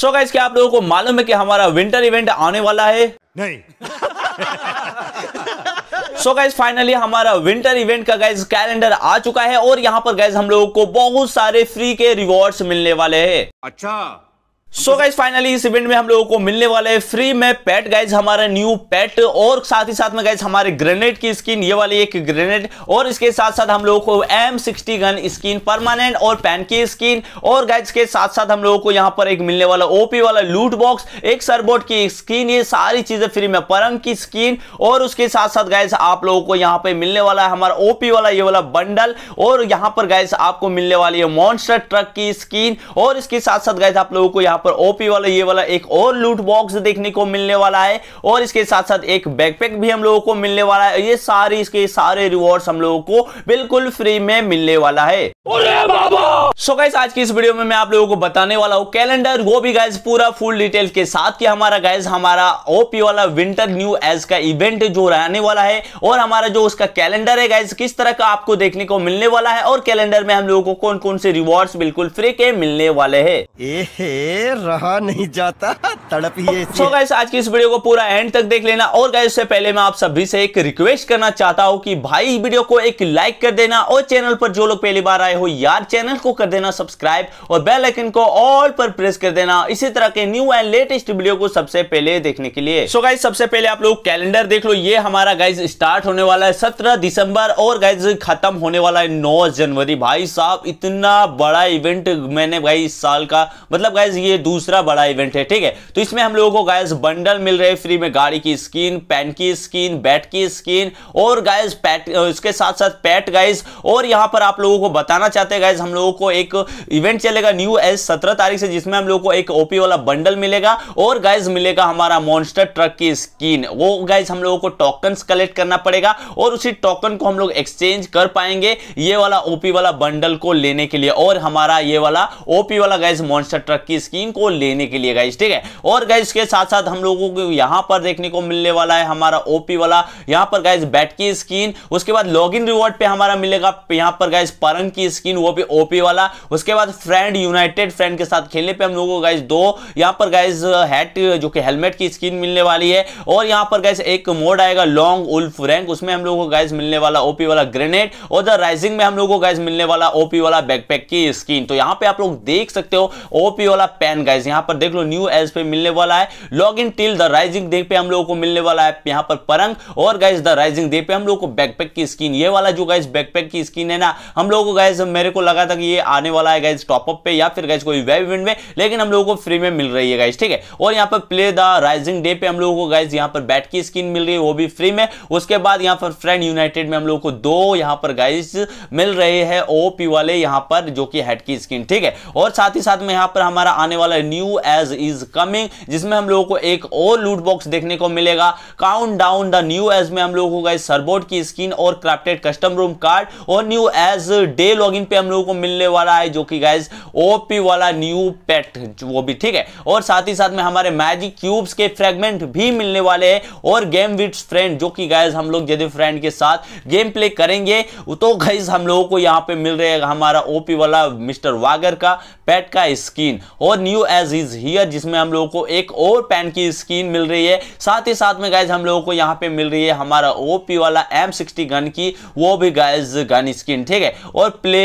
so guys guys क्या आप लोगों को मालूम है कि हमारा विंटर इवेंट आने वाला है नहीं सो गाइज फाइनली हमारा विंटर इवेंट का गाइज कैलेंडर आ चुका है और यहाँ पर गाइज हम लोगों को बहुत सारे फ्री के रिवॉर्ड्स मिलने वाले हैं अच्छा सो गाइज फाइनली इस इवेंट में हम लोगों को मिलने वाला है फ्री में पैट गाइज हमारा न्यू पैट और साथ ही साथ में गाइज हमारे ग्रेनेड की स्किन ये वाली एक ग्रेनेड और इसके साथ साथ हम लोगों को M sixty gun skin permanent और पैन की स्किन और गाइज के साथ साथ हम लोगों को यहाँ पर एक मिलने वाला ओपी वाला लूट बॉक्स एक सरबोट की स्किन ये सारी चीजें फ्री में परंग की स्किन और उसके साथ साथ गाइज आप लोगों को यहाँ पे मिलने वाला है हमारा ओपी वाला ये वाला बंडल और यहाँ पर गाइज आपको मिलने वाली है मॉन्स्टर ट्रक की स्किन और इसके साथ साथ गाइज आप लोगों को यहाँ यहाँ पर ओपी वाला ये वाला एक और लूट बॉक्स देखने को मिलने वाला है और इसके साथ साथ एक बैकपैक भी हम लोगों को मिलने वाला है ये सारे इसके सारे रिवॉर्ड हम लोगों को बिल्कुल फ्री में मिलने वाला है सो गाइस आज की इस वीडियो में मैं आप लोगों को बताने वाला हूँ कैलेंडर वो भी गाइस पूरा फुल डिटेल के साथ कि हमारा गाइस हमारा ओपी वाला विंटर न्यू एज का इवेंट जो रहने वाला है और हमारा जो उसका कैलेंडर है गाइस किस तरह का आपको देखने को मिलने वाला है और कैलेंडर में हम लोगों को कौन कौन से रिवॉर्ड बिल्कुल फ्री के मिलने वाले है रहा नहीं जाता तड़प ही सो so गैस आज की इस वीडियो को पूरा एंड तक देख लेना और गैस उससे पहले मैं आप सभी से एक रिक्वेस्ट करना चाहता हूँ कि भाई वीडियो को एक लाइक कर देना और चैनल पर जो लोग पहली बार आए हो यार चैनल को कर देना सब्सक्राइब और बेल आइकन को ऑल पर प्रेस कर देना इसी तरह के न्यू एंड लेटेस्ट वीडियो को सबसे पहले देखने के लिए सो so गाइज सबसे पहले आप लोग कैलेंडर देख लो ये हमारा गाइज स्टार्ट होने वाला है सत्रह दिसंबर और गाइज खत्म होने वाला है नौ जनवरी भाई साहब इतना बड़ा इवेंट मैंने भाई इस साल का मतलब गाइज ये दूसरा बड़ा इवेंट है ठीक है तो इसमें हम लोगों को गायस बंडल मिल रहे फ्री में गाड़ी की स्किन पैन की स्किन बैट की स्किन और गायस पैट इसके साथ साथ पैट गाइज और यहां पर आप लोगों को बताना चाहते हैं गाइज हम लोगों को एक इवेंट चलेगा न्यू एस सत्रह तारीख से जिसमें हम लोग को एक ओपी वाला बंडल मिलेगा और गाइज मिलेगा हमारा मॉन्स्टर ट्रक की स्किन वो गाइज हम लोगों को टोकन कलेक्ट करना पड़ेगा और उसी टोकन को हम लोग एक्सचेंज कर पाएंगे ये वाला ओपी वाला बंडल को लेने के लिए और हमारा ये वाला ओपी वाला गाइज मॉन्स्टर ट्रक की स्किन कोचिंग को लेने के लिए गाइज ठीक है और गाइज के साथ साथ हम लोगों को यहां पर देखने को मिलने वाला है हमारा ओपी वाला यहां पर गाइज बैट की स्किन उसके बाद लॉग इन रिवॉर्ड पे हमारा मिलेगा यहां पर गाइज परंग की स्किन वो भी ओपी वाला उसके बाद फ्रेंड यूनाइटेड फ्रेंड के साथ खेलने पर हम लोगों को गाइज दो यहां पर गाइज हैट जो कि हेलमेट की स्किन मिलने वाली है और यहां पर गाइज एक मोड आएगा लॉन्ग उल्फ रैंक उसमें हम लोगों को गाइज मिलने वाला ओपी वाला ग्रेनेड और द राइजिंग में हम लोगों को गाइज मिलने वाला ओपी वाला बैकपैक की स्किन तो यहां पे आप लोग देख सकते हो ओपी वाला पेन एंड गाइज यहाँ पर देख लो न्यू एज पे मिलने वाला है log in till the rising day पे हम लोगों को मिलने वाला है यहाँ पर परंग और गाइज द राइजिंग डे पे हम लोग को बैकपैक की स्किन ये वाला जो गाइज बैकपैक की स्किन है ना हम लोगों को गाइज मेरे को लगा था कि ये आने वाला है गाइज टॉपअप पे या फिर गाइज कोई वेब इवेंट में लेकिन हम लोगों को फ्री में मिल रही है गाइज ठीक है और यहाँ पर प्ले द राइजिंग डे पे हम लोगों को गाइज यहाँ पर बैट की स्किन मिल रही है वो भी फ्री में उसके बाद यहाँ पर फ्रेंड यूनाइटेड में हम लोग को दो यहाँ पर गाइज मिल रहे हैं ओपी वाले यहाँ पर जो कि हेड की स्किन ठीक है और साथ ही साथ में यहाँ पर हमारा आने वाला वाला न्यू एज इज कमिंग जिसमें हम लोगों को एक और लूट बॉक्स देखने को मिलेगा countdown the new age में हम लोगों को सरबोर्ड की स्किन और क्राफ्टेड कस्टम रूम कार्ड और न्यू एज डे लॉगिन पे हम लोगों को मिलने वाला है जो कि गाइज ओपी वाला न्यू पेट वो भी ठीक है और साथ ही साथ में हमारे मैजिक क्यूब्स के फ्रेगमेंट भी मिलने वाले हैं और गेम विथ फ्रेंड जो कि गाइज हम लोग यदि फ्रेंड के साथ गेम प्ले करेंगे तो गाइज हम लोगों को यहाँ पे मिल रहेगा हमारा ओपी वाला मिस्टर वागर का पेट का स्किन और न्यू एज इज हियर जिसमें हम लोगों को एक और पेन की स्किन मिल रही है साथ ही साथ में गाइज हम लोगों को यहाँ पे मिल रही है हमारा ओपी वाला एम सिक्सटी गन की वो भी गाइज गन स्किन ठीक है और प्ले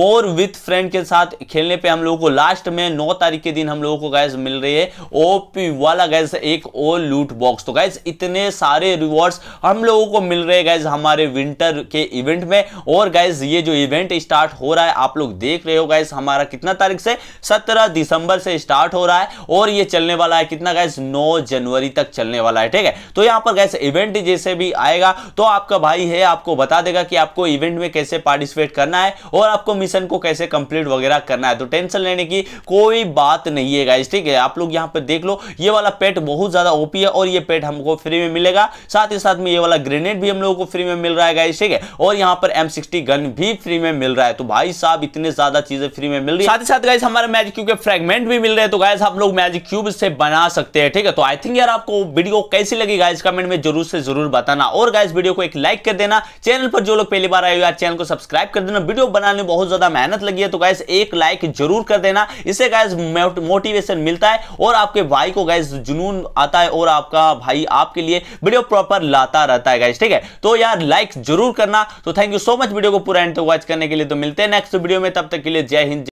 मोर विथ फ्रेंड के साथ खेलने पे हम लोगों को लास्ट में नौ तारीख के दिन हम लोगों को गाइज मिल रही है ओपी वाला गाइज एक और लूट बॉक्स तो गाइज इतने सारे रिवॉर्ड्स हम लोगों को मिल रहे गाइज हमारे विंटर के इवेंट में और गाइज ये जो इवेंट स्टार्ट हो रहा है आप लोग देख रहे हो गाइज हमारा कितना तारीख से सत्रह दिसंबर नवंबर से स्टार्ट हो रहा है और ये चलने वाला है कितना गैस नौ जनवरी तक चलने वाला है ठीक है तो यहाँ पर गैस इवेंट जैसे भी आएगा तो आपका भाई है आपको बता देगा कि आपको इवेंट में कैसे पार्टिसिपेट करना है और आपको मिशन को कैसे कंप्लीट वगैरह करना है तो टेंशन लेने की कोई बात नहीं है गैस ठीक है आप लोग यहाँ पर देख लो ये वाला पेट बहुत ज्यादा ओपी है और ये पेट हमको फ्री में मिलेगा साथ ही साथ में ये वाला ग्रेनेड भी हम लोगों को फ्री में मिल रहा है गैस ठीक है और यहाँ पर एम गन भी फ्री में मिल रहा है तो भाई साहब इतने ज्यादा चीजें फ्री में मिल रही है साथ ही साथ गैस हमारा मैच क्योंकि फ्रेगमेंट पेंट भी मिल रहे हैं तो गायस हम लोग मैजिक क्यूब से बना सकते हैं ठीक है तो आई थिंक यार आपको वीडियो कैसी लगी गाइज कमेंट में जरूर से जरूर बताना और गाइज वीडियो को एक लाइक कर देना चैनल पर जो लोग पहली बार आए हुए चैनल को सब्सक्राइब कर देना वीडियो बनाने में बहुत ज्यादा मेहनत लगी है तो गायस एक लाइक जरूर कर देना इससे गायस मोटिवेशन मिलता है और आपके भाई को गायस जुनून आता है और आपका भाई आपके लिए वीडियो प्रॉपर लाता रहता है गाइज ठीक है तो यार लाइक जरूर करना तो thank you so much video को पूरा एंड तक वॉच करने के लिए तो मिलते हैं नेक्स्ट वीडियो में तब तक के लिए जय हिंद